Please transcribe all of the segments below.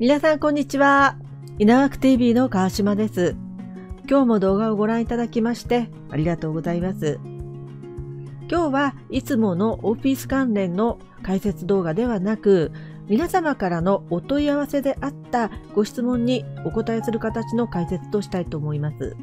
皆さんこんにちは。稲学 TV の川島です。今日も動画をご覧いただきましてありがとうございます。今日はいつものオフィス関連の解説動画ではなく、皆様からのお問い合わせであったご質問にお答えする形の解説としたいと思います。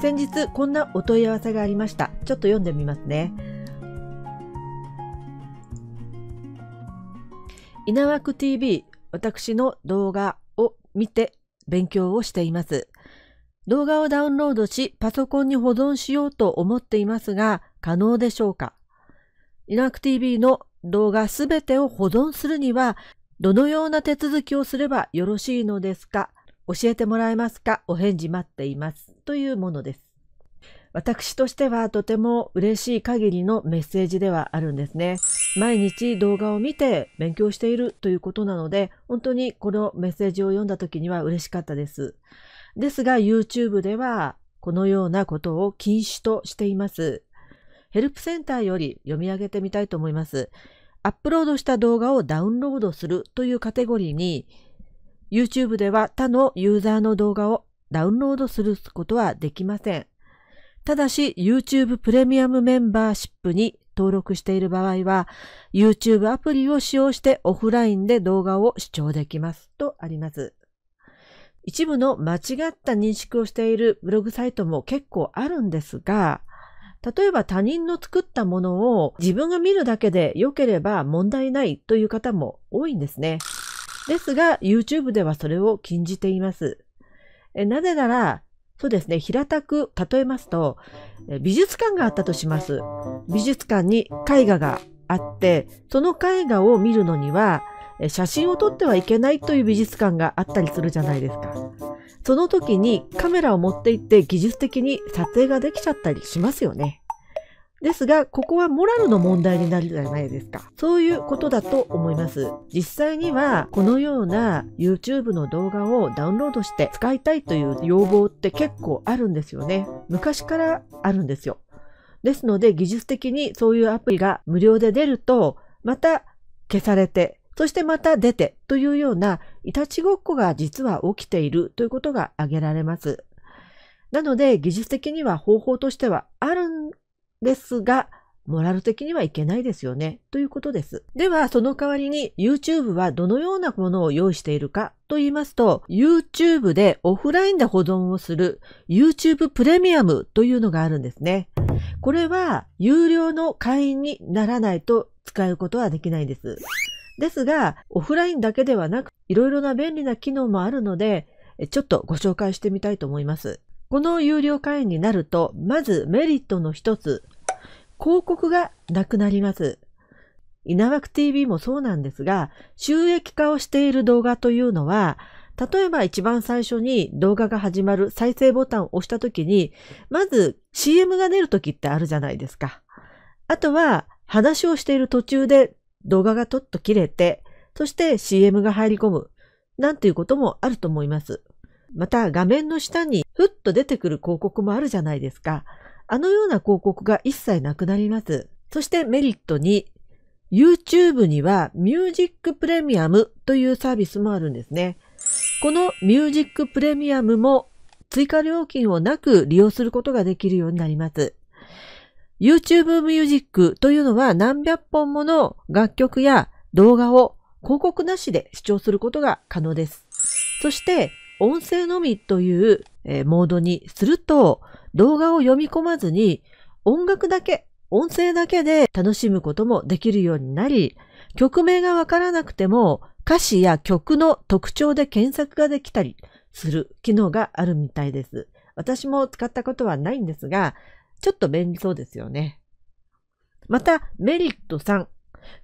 先日こんなお問い合わせがありました。ちょっと読んでみますね。稲枠 TV 私の動画を見て勉強をしています。動画をダウンロードし、パソコンに保存しようと思っていますが、可能でしょうかリナック TV の動画すべてを保存するには、どのような手続きをすればよろしいのですか教えてもらえますかお返事待っています。というものです。私としてはとても嬉しい限りのメッセージではあるんですね。毎日動画を見て勉強しているということなので、本当にこのメッセージを読んだ時には嬉しかったです。ですが YouTube ではこのようなことを禁止としています。ヘルプセンターより読み上げてみたいと思います。アップロードした動画をダウンロードするというカテゴリーに YouTube では他のユーザーの動画をダウンロードすることはできません。ただし YouTube プレミアムメンバーシップに登録している場合は、YouTube アプリを使用してオフラインで動画を視聴できますとあります。一部の間違った認識をしているブログサイトも結構あるんですが、例えば他人の作ったものを自分が見るだけで良ければ問題ないという方も多いんですね。ですが、YouTube ではそれを禁じています。なぜなら、そうですね、平たく例えますと、美術館があったとします。美術館に絵画があって、その絵画を見るのには、写真を撮ってはいけないという美術館があったりするじゃないですか。その時にカメラを持って行って技術的に撮影ができちゃったりしますよね。ですが、ここはモラルの問題になるじゃないですか。そういうことだと思います。実際には、このような YouTube の動画をダウンロードして使いたいという要望って結構あるんですよね。昔からあるんですよ。ですので、技術的にそういうアプリが無料で出ると、また消されて、そしてまた出てというような、いたちごっこが実は起きているということが挙げられます。なので、技術的には方法としてはあるんですが、モラル的にはいけないですよね、ということです。では、その代わりに YouTube はどのようなものを用意しているかと言いますと、YouTube でオフラインで保存をする YouTube プレミアムというのがあるんですね。これは有料の会員にならないと使うことはできないんです。ですが、オフラインだけではなく、いろいろな便利な機能もあるので、ちょっとご紹介してみたいと思います。この有料会員になると、まずメリットの一つ、広告がなくなります。稲枠 TV もそうなんですが、収益化をしている動画というのは、例えば一番最初に動画が始まる再生ボタンを押した時に、まず CM が出る時ってあるじゃないですか。あとは話をしている途中で動画がとっと切れて、そして CM が入り込む、なんていうこともあると思います。また画面の下にふっと出てくる広告もあるじゃないですか。あのような広告が一切なくなります。そしてメリット2、YouTube にはミュージックプレミアムというサービスもあるんですね。このミュージックプレミアムも追加料金をなく利用することができるようになります。YouTube ミュージックというのは何百本もの楽曲や動画を広告なしで視聴することが可能です。そして音声のみという、えモードにすると、動画を読み込まずに、音楽だけ、音声だけで楽しむこともできるようになり、曲名がわからなくても、歌詞や曲の特徴で検索ができたりする機能があるみたいです。私も使ったことはないんですが、ちょっと便利そうですよね。また、メリット3。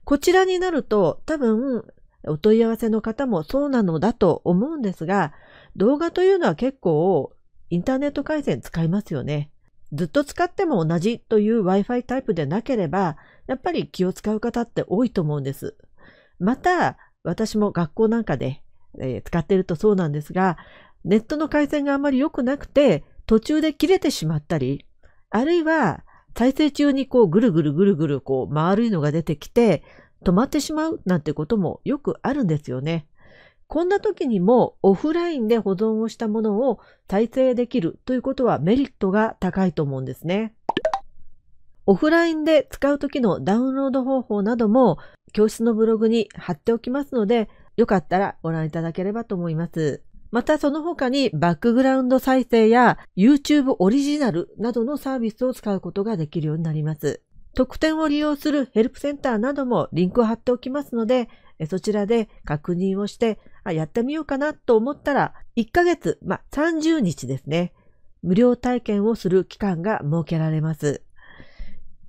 こちらになると、多分、お問い合わせの方もそうなのだと思うんですが、動画というのは結構インターネット回線使いますよね。ずっと使っても同じという Wi-Fi タイプでなければ、やっぱり気を使う方って多いと思うんです。また、私も学校なんかで、えー、使っているとそうなんですが、ネットの回線があまり良くなくて、途中で切れてしまったり、あるいは、再生中にこうぐるぐるぐるぐるこう丸いのが出てきて、止まってしまうなんてこともよくあるんですよね。こんな時にもオフラインで保存をしたものを再生できるということはメリットが高いと思うんですね。オフラインで使う時のダウンロード方法なども教室のブログに貼っておきますので、よかったらご覧いただければと思います。またその他にバックグラウンド再生や YouTube オリジナルなどのサービスを使うことができるようになります。特典を利用するヘルプセンターなどもリンクを貼っておきますので、そちらで確認をして、あやってみようかなと思ったら、1ヶ月、まあ、30日ですね。無料体験をする期間が設けられます。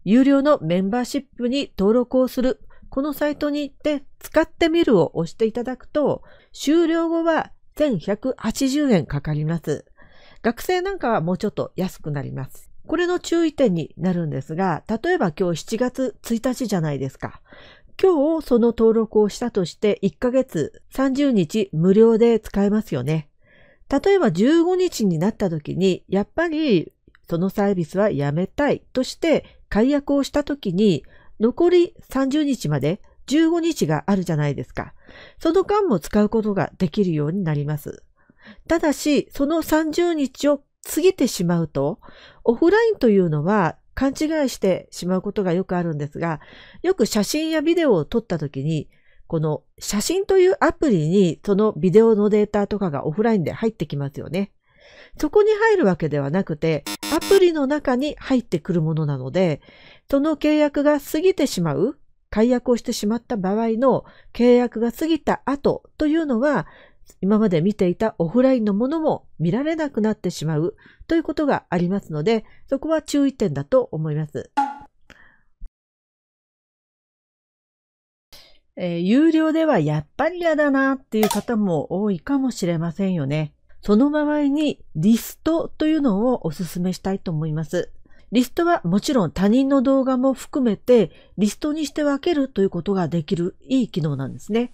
有料のメンバーシップに登録をする、このサイトに行って使ってみるを押していただくと、終了後は1180円かかります。学生なんかはもうちょっと安くなります。これの注意点になるんですが、例えば今日7月1日じゃないですか。今日その登録をしたとして1ヶ月30日無料で使えますよね。例えば15日になった時に、やっぱりそのサービスはやめたいとして解約をした時に、残り30日まで15日があるじゃないですか。その間も使うことができるようになります。ただし、その30日を過ぎてしまうと、オフラインというのは勘違いしてしまうことがよくあるんですが、よく写真やビデオを撮った時に、この写真というアプリにそのビデオのデータとかがオフラインで入ってきますよね。そこに入るわけではなくて、アプリの中に入ってくるものなので、その契約が過ぎてしまう、解約をしてしまった場合の契約が過ぎた後というのは、今まで見ていたオフラインのものも見られなくなってしまうということがありますので、そこは注意点だと思います。えー、有料ではやっぱり嫌だなっていう方も多いかもしれませんよね。その場合にリストというのをお勧めしたいと思います。リストはもちろん他人の動画も含めてリストにして分けるということができるいい機能なんですね。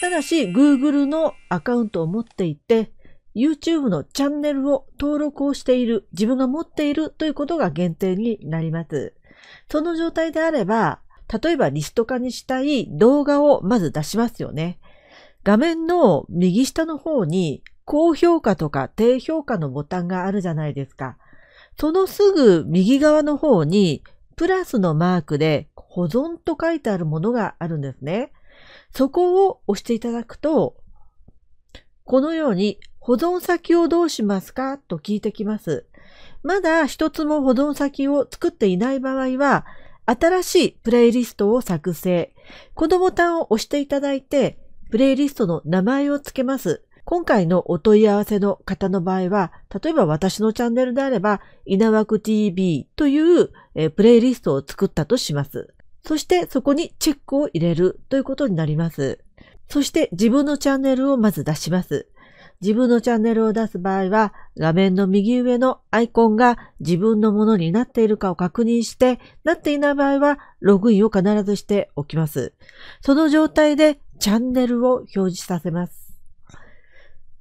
ただし、Google のアカウントを持っていて、YouTube のチャンネルを登録をしている、自分が持っているということが限定になります。その状態であれば、例えばリスト化にしたい動画をまず出しますよね。画面の右下の方に高評価とか低評価のボタンがあるじゃないですか。そのすぐ右側の方にプラスのマークで保存と書いてあるものがあるんですね。そこを押していただくと、このように保存先をどうしますかと聞いてきます。まだ一つも保存先を作っていない場合は、新しいプレイリストを作成。このボタンを押していただいて、プレイリストの名前を付けます。今回のお問い合わせの方の場合は、例えば私のチャンネルであれば、稲枠 TV というプレイリストを作ったとします。そしてそこにチェックを入れるということになります。そして自分のチャンネルをまず出します。自分のチャンネルを出す場合は、画面の右上のアイコンが自分のものになっているかを確認して、なっていない場合は、ログインを必ずしておきます。その状態でチャンネルを表示させます。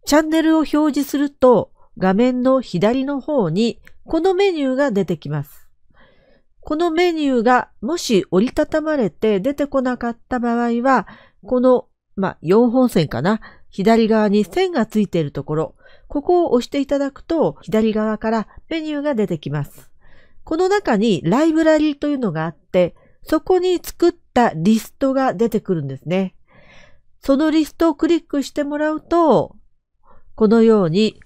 チャンネルを表示すると、画面の左の方に、このメニューが出てきます。このメニューがもし折りたたまれて出てこなかった場合は、この、まあ、4本線かな。左側に線がついているところ、ここを押していただくと、左側からメニューが出てきます。この中にライブラリーというのがあって、そこに作ったリストが出てくるんですね。そのリストをクリックしてもらうと、このように、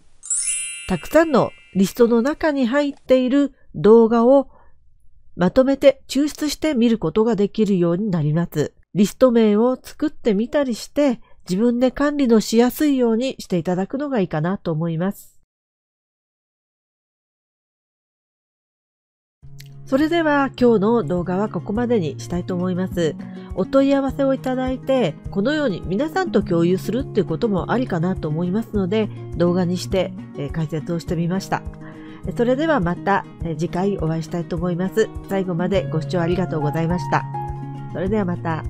たくさんのリストの中に入っている動画をまとめて抽出して見ることができるようになります。リスト名を作ってみたりして、自分で管理のしやすいようにしていただくのがいいかなと思います。それでは今日の動画はここまでにしたいと思います。お問い合わせをいただいて、このように皆さんと共有するっていうこともありかなと思いますので、動画にして解説をしてみました。それではまた次回お会いしたいと思います。最後までご視聴ありがとうございました。それではまた。